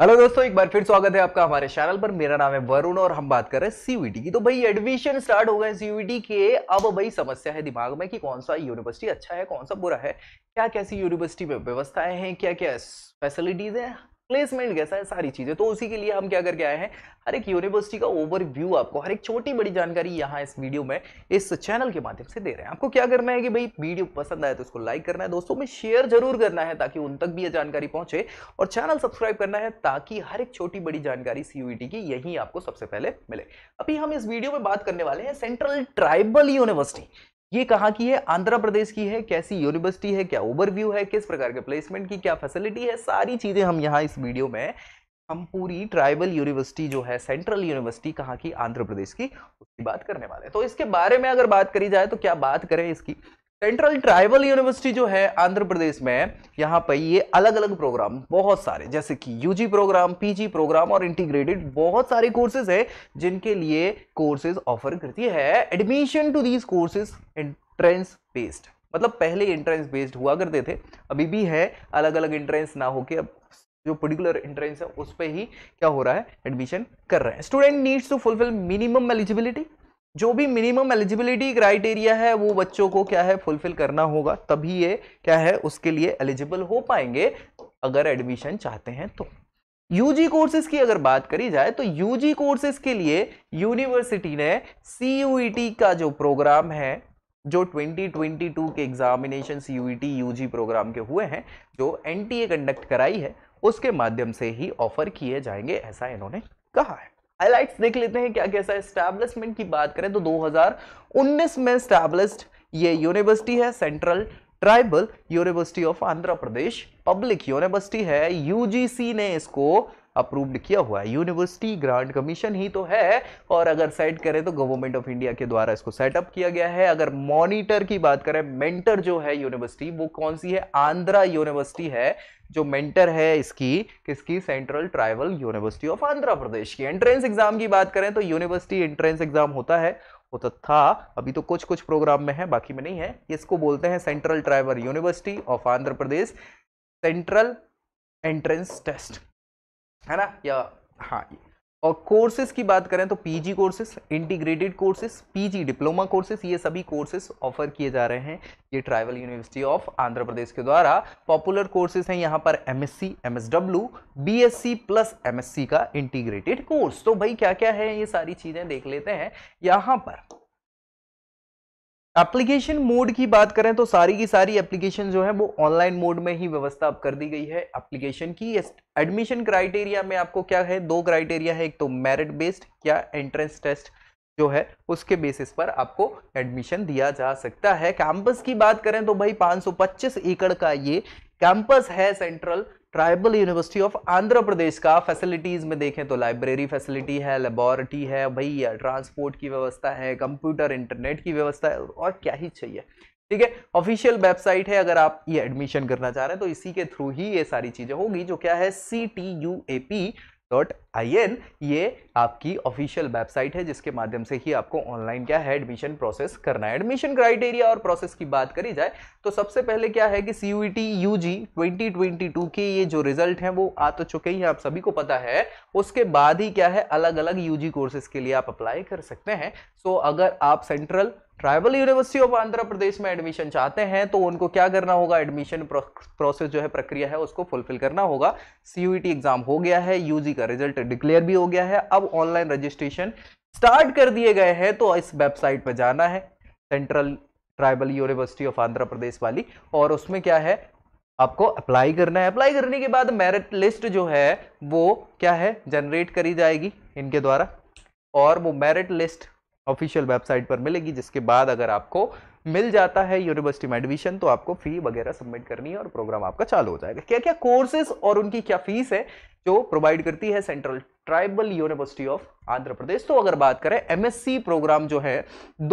hello दोस्तों एक बार फिर स्वागत है आपका हमारे चैनल पर मेरा नाम है वरुण और हम बात कर रहे हैं सीवीटी की तो भाई एडमिशन स्टार्ट हो गए सीवीटी के अब भाई समस्या है दिमाग में कि कौन सा यूनिवर्सिटी अच्छा है कौन सा बुरा है क्या कैसी यूनिवर्सिटी में व्यवस्थाएं हैं क्या क्या फैसिलिटीज हैं प्लेसमेंट कैसा है सारी चीज़ें तो उसी के लिए हम क्या करके आए हैं हर एक यूनिवर्सिटी का ओवरव्यू आपको हर एक छोटी बड़ी जानकारी यहाँ इस वीडियो में इस चैनल के माध्यम से दे रहे हैं आपको क्या करना है कि भाई वीडियो पसंद आए तो उसको लाइक करना है दोस्तों में शेयर जरूर करना है ताकि उन तक भी ये जानकारी पहुंचे और चैनल सब्सक्राइब करना है ताकि हर एक छोटी बड़ी जानकारी सीयूईटी e की यही आपको सबसे पहले मिले अभी हम इस वीडियो में बात करने वाले हैं सेंट्रल ट्राइबल यूनिवर्सिटी ये कहाँ की है आंध्र प्रदेश की है कैसी यूनिवर्सिटी है क्या ओवरव्यू है किस प्रकार के प्लेसमेंट की क्या फैसिलिटी है सारी चीज़ें हम यहाँ इस वीडियो में हम पूरी ट्राइबल यूनिवर्सिटी जो है सेंट्रल यूनिवर्सिटी कहाँ की आंध्र प्रदेश की उसकी बात करने वाले हैं तो इसके बारे में अगर बात करी जाए तो क्या बात करें इसकी सेंट्रल ट्राइबल यूनिवर्सिटी जो है आंध्र प्रदेश में यहाँ पर ये अलग अलग प्रोग्राम बहुत सारे जैसे कि यूजी प्रोग्राम पीजी प्रोग्राम और इंटीग्रेटेड बहुत सारे कोर्सेज है जिनके लिए कोर्सेज ऑफर करती है admission to these courses entrance based मतलब पहले एंट्रेंस बेस्ड हुआ करते थे अभी भी है अलग अलग एंट्रेंस ना होके अब जो पर्टिकुलर एंट्रेंस है उस पर ही क्या हो रहा है एडमिशन कर रहे हैं student needs to fulfil minimum eligibility जो भी मिनिमम एलिजिबिलिटी क्राइटेरिया है वो बच्चों को क्या है फुलफिल करना होगा तभी ये क्या है उसके लिए एलिजिबल हो पाएंगे अगर एडमिशन चाहते हैं तो यूजी कोर्सेज की अगर बात करी जाए तो यूजी कोर्सेज के लिए यूनिवर्सिटी ने सी e का जो प्रोग्राम है जो 2022 के एग्जामिनेशन सी यूजी प्रोग्राम के हुए हैं जो एनटीए कंडक्ट कराई है उसके माध्यम से ही ऑफर किए जाएंगे ऐसा इन्होंने कहा है हाईलाइट देख लेते हैं क्या कैसा एस्टैब्लिशमेंट की बात करें तो 2019 में स्टैब्लिस्ड ये यूनिवर्सिटी है central tribal university of Andhra Pradesh public university है यूजीसी ने इसको अप्रूव्ड किया हुआ है यूनिवर्सिटी ग्रांट कमीशन ही तो है और अगर सेट करें तो गवर्नमेंट ऑफ इंडिया के द्वारा इसको सेटअप किया गया है अगर मॉनिटर की बात करें मेंटर जो है यूनिवर्सिटी वो कौन सी है आंध्रा यूनिवर्सिटी है जो मेंटर है इसकी किसकी central tribal university of Andhra Pradesh की एंट्रेंस एग्जाम की बात करें तो यूनिवर्सिटी एंट्रेंस एग्जाम होता है वो तो था अभी तो कुछ कुछ प्रोग्राम में है बाकी में नहीं है इसको बोलते हैं central tribal university of Andhra Pradesh central entrance test है ना या हाँ और कोर्सेज की बात करें तो PG courses integrated courses PG diploma courses ये सभी कोर्सेज ऑफर किए जा रहे हैं ये tribal university of Andhra Pradesh के द्वारा पॉपुलर कोर्सेज हैं यहाँ पर MSc MSW BSc plus MSc का इंटीग्रेटेड कोर्स तो भाई क्या क्या है ये सारी चीज़ें देख लेते हैं यहाँ पर एप्लीकेशन मोड की बात करें तो सारी की सारी एप्लीकेशन जो है वो ऑनलाइन मोड में ही व्यवस्था अब कर दी गई है एप्लीकेशन की एडमिशन क्राइटेरिया में आपको क्या है दो क्राइटेरिया है एक तो मेरिट बेस्ड क्या एंट्रेंस टेस्ट जो है उसके बेसिस पर आपको एडमिशन दिया जा सकता है कैंपस की बात करें तो भाई 525 एकड़ का ये कैंपस है central tribal university of Andhra Pradesh का फैसिलिटीज़ में देखें तो लाइब्रेरी फैसिलिटी है लेबॉरटी है भैया ट्रांसपोर्ट की व्यवस्था है कंप्यूटर इंटरनेट की व्यवस्था है और क्या ही चाहिए ठीक है ऑफिशियल वेबसाइट है अगर आप ये एडमिशन करना चाह रहे हैं तो इसी के थ्रू ही ये सारी चीज़ें होगी जो क्या है C T U A P dot I N ये आपकी ऑफिशियल वेबसाइट है जिसके माध्यम से ही आपको ऑनलाइन क्या है एडमिशन प्रोसेस करना है एडमिशन क्राइटेरिया और प्रोसेस की बात करी जाए तो सबसे पहले क्या है कि C U T U G twenty twenty two के ये जो रिजल्ट हैं वो आ तो चुके ही आप सभी को पता है उसके बाद ही क्या है अलग अलग यू जी कोर्सेज के लिए आप अप्लाई कर सकते हैं सो so, अगर आप central tribal university of Andhra Pradesh में एडमिशन चाहते हैं तो उनको क्या करना होगा एडमिशन प्रोसेस जो है प्रक्रिया है उसको फुलफिल करना होगा सीयूईटी एग्जाम e हो गया है यूजी का रिजल्ट डिक्लेयर भी हो गया है अब ऑनलाइन रजिस्ट्रेशन स्टार्ट कर दिए गए हैं तो इस वेबसाइट पर जाना है central tribal university of Andhra Pradesh वाली और उसमें क्या है आपको अप्लाई करना है अप्लाई करने के बाद मेरिट लिस्ट जो है वो क्या है जनरेट करी जाएगी इनके द्वारा और वो मेरिट लिस्ट ऑफिशियल वेबसाइट पर मिलेगी जिसके बाद अगर आपको मिल जाता है यूनिवर्सिटी में एडमिशन तो आपको फी वगैरह सबमिट करनी है और प्रोग्राम आपका चालू हो जाएगा क्या क्या कोर्सेज और उनकी क्या फीस है जो प्रोवाइड करती है central tribal university of Andhra Pradesh तो अगर बात करें एमएससी प्रोग्राम जो है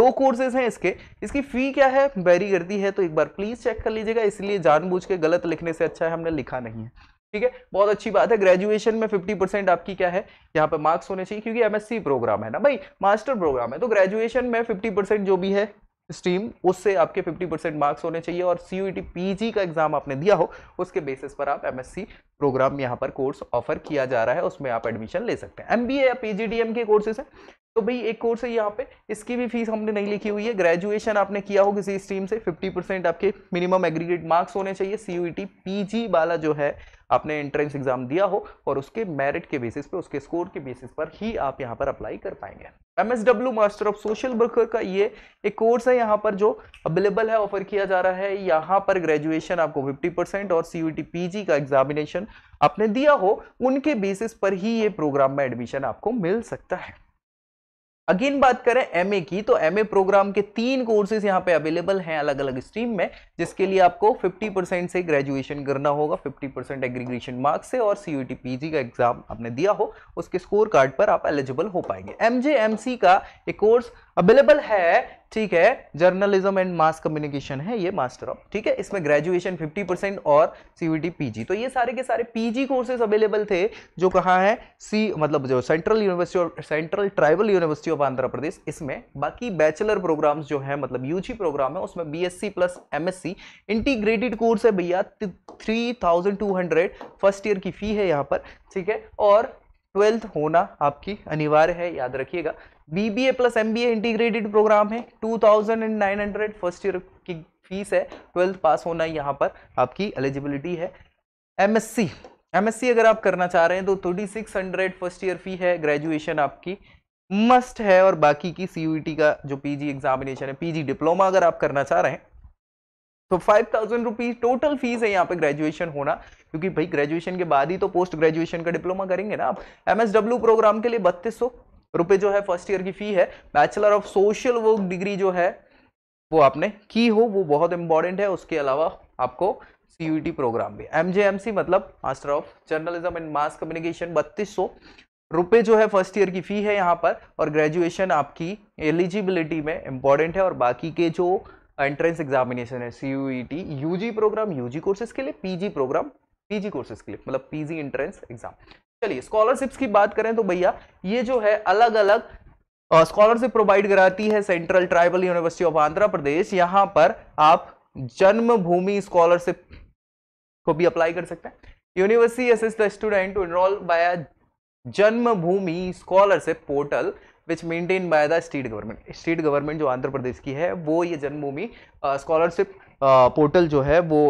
दो कोर्सेज हैं इसके इसकी फी क्या है वेरी करती है तो एक बार प्लीज चेक कर लीजिएगा इसलिए जानबूझ के गलत लिखने से अच्छा है हमने लिखा नहीं है ठीक है बहुत अच्छी बात है ग्रेजुएशन में फिफ्टी परसेंट आपकी क्या है यहाँ पे मार्क्स होने चाहिए क्योंकि एमएससी प्रोग्राम है ना भाई मास्टर प्रोग्राम है तो ग्रेजुएशन में फिफ्टी परसेंट जो भी है स्ट्रीम उससे आपके 50 परसेंट मार्क्स होने चाहिए और सीयूटी पीजी e का एग्जाम आपने दिया हो उसके बेसिस पर आप एमएससी प्रोग्राम यहाँ पर कोर्स ऑफर किया जा रहा है उसमें आप एडमिशन ले सकते हैं एमबीए या पीजीडीएम के कोर्सेज हैं तो भाई एक कोर्स है यहाँ पे इसकी भी फीस हमने नहीं लिखी हुई है ग्रेजुएशन आपने किया हो किसी स्ट्रीम से 50 परसेंट आपके मिनिमम एग्रीगेट मार्क्स होने चाहिए सी यू पीजी वाला जो है आपने एंट्रेंस एग्जाम दिया हो और उसके मेरिट के बेसिस पे उसके स्कोर के बेसिस पर ही आप यहाँ पर अप्लाई कर पाएंगे W master of social worker का ये एक कोर्स है यहाँ पर जो अवेलेबल है ऑफर किया जा रहा है यहाँ पर ग्रेजुएशन आपको 50 परसेंट और सी यू e का एग्जामिनेशन आपने दिया हो उनके बेसिस पर ही ये प्रोग्राम में एडमिशन आपको मिल सकता है अगेन बात करें एमए की तो एमए प्रोग्राम के तीन कोर्सेज यहाँ पे अवेलेबल हैं अलग अलग स्ट्रीम में जिसके लिए आपको 50 परसेंट से ग्रेजुएशन करना होगा 50 परसेंट एग्रीग्रेशन मार्क्स से और सी पीजी का एग्जाम आपने दिया हो उसके स्कोर कार्ड पर आप एलिजिबल हो पाएंगे एम का एक कोर्स अवेलेबल है ठीक है जर्नलिज्म एंड मास कम्युनिकेशन है ये मास्टर ऑफ ठीक है इसमें ग्रेजुएशन 50 परसेंट और सीवीटी पीजी तो ये सारे के सारे पीजी कोर्सेज अवेलेबल थे जो कहाँ है सी मतलब जो सेंट्रल यूनिवर्सिटी और central tribal university of Andhra Pradesh इसमें बाकी बैचलर प्रोग्राम्स जो है मतलब यूजी प्रोग्राम है उसमें B plus M integrated course है भैया थ्री फर्स्ट ईयर की फी है यहाँ पर ठीक है और ट्वेल्थ होना आपकी अनिवार्य है याद रखिएगा BBA plus MBA integrated program है 2900 फर्स्ट ईयर की फीस है ट्वेल्थ पास होना यहाँ पर आपकी एलिजिबिलिटी है एमएससी एमएससी अगर आप करना चाह रहे हैं तो thirty six hundred first year fee है ग्रेजुएशन आपकी मस्ट है और बाकी की सी e का जो पीजी एग्जामिनेशन है पीजी डिप्लोमा अगर आप करना चाह रहे हैं तो five thousand rupees total fees है यहाँ पे ग्रेजुएशन होना क्योंकि भाई ग्रेजुएशन के बाद ही तो पोस्ट ग्रेजुएशन का डिप्लोमा करेंगे ना आप एमएसडब्ल्यू प्रोग्राम के लिए बत्तीस रुपए जो है फर्स्ट ईयर की फी है bachelor of social work degree जो है वो आपने की हो वो बहुत इंपॉर्टेंट है उसके अलावा आपको सी प्रोग्राम भी एम मतलब master of journalism and mass communication बत्तीस सौ रुपये जो है फर्स्ट ईयर की फ़ी है यहाँ पर और ग्रेजुएशन आपकी एलिजिबिलिटी में इंपॉर्टेंट है और बाकी के जो एंट्रेंस एग्जामिनेशन है C U T U G program U G courses के लिए P G program P G courses के लिए मतलब पी जी एंट्रेंस एग्जाम चलिए स्कॉलरशिप्स की बात करें तो भैया ये जो है अलग अलग स्कॉलरशिप प्रोवाइड कराती है central tribal university of Andhra Pradesh यहां पर आप जन्मभूमि स्कॉलरशिप को भी अप्लाई कर सकते हैं university assist the student to enrol by Janmabhoomi scholarship portal which maintain by the state government state government जो आंध्र प्रदेश की है वो ये जन्मभूमि स्कॉलरशिप पोर्टल जो है वो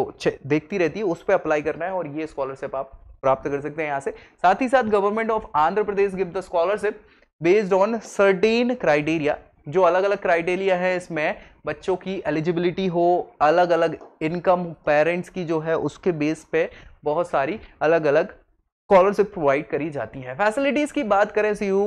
देखती रहती है उस पर अप्लाई करना है और ये स्कॉलरशिप आप प्राप्त कर सकते हैं यहाँ से साथ ही साथ government of Andhra Pradesh give the scholarship based on certain criteria जो अलग अलग क्राइटेरिया है इसमें बच्चों की एलिजिबिलिटी हो अलग अलग इनकम पेरेंट्स की जो है उसके बेस पे बहुत सारी अलग अलग स्कॉलरशिप प्रोवाइड करी जाती है फैसिलिटीज़ की बात करें सी यू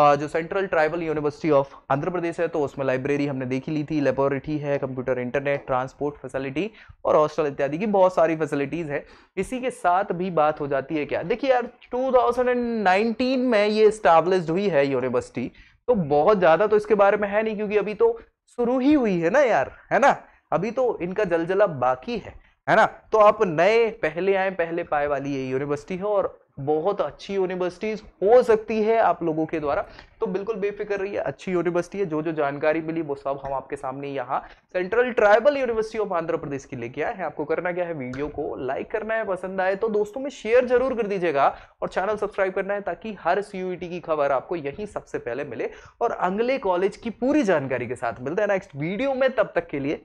जो central tribal university of Andhra Pradesh है तो उसमें लाइब्रेरी हमने देखी ली थी लेबोरेटरी है कंप्यूटर इंटरनेट ट्रांसपोर्ट फैसिलिटी और हॉस्टल इत्यादि की बहुत सारी फैसिलिटीज़ है इसी के साथ भी बात हो जाती है क्या देखिए यार 2019 में ये इस्टाब्लिश हुई है यूनिवर्सिटी तो बहुत ज़्यादा तो इसके बारे में है नहीं क्योंकि अभी तो शुरू ही हुई है ना यार है ना अभी तो इनका जलजला बाकी है है ना तो आप नए पहले आए पहले पाए वाली ये यूनिवर्सिटी है और बहुत अच्छी यूनिवर्सिटीज हो सकती है आप लोगों के द्वारा तो बिल्कुल बेफिक्र रहिए अच्छी यूनिवर्सिटी है जो जो जानकारी मिली वो सब हम आपके सामने यहाँ central tribal university of Andhra Pradesh की लेके आए हैं आपको करना क्या है वीडियो को लाइक करना है पसंद आए तो दोस्तों में शेयर जरूर कर दीजिएगा और चैनल सब्सक्राइब करना है ताकि हर सी e की खबर आपको यहीं सबसे पहले मिले और अगले कॉलेज की पूरी जानकारी के साथ मिलता है नेक्स्ट वीडियो में तब तक के लिए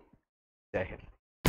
जय हिंद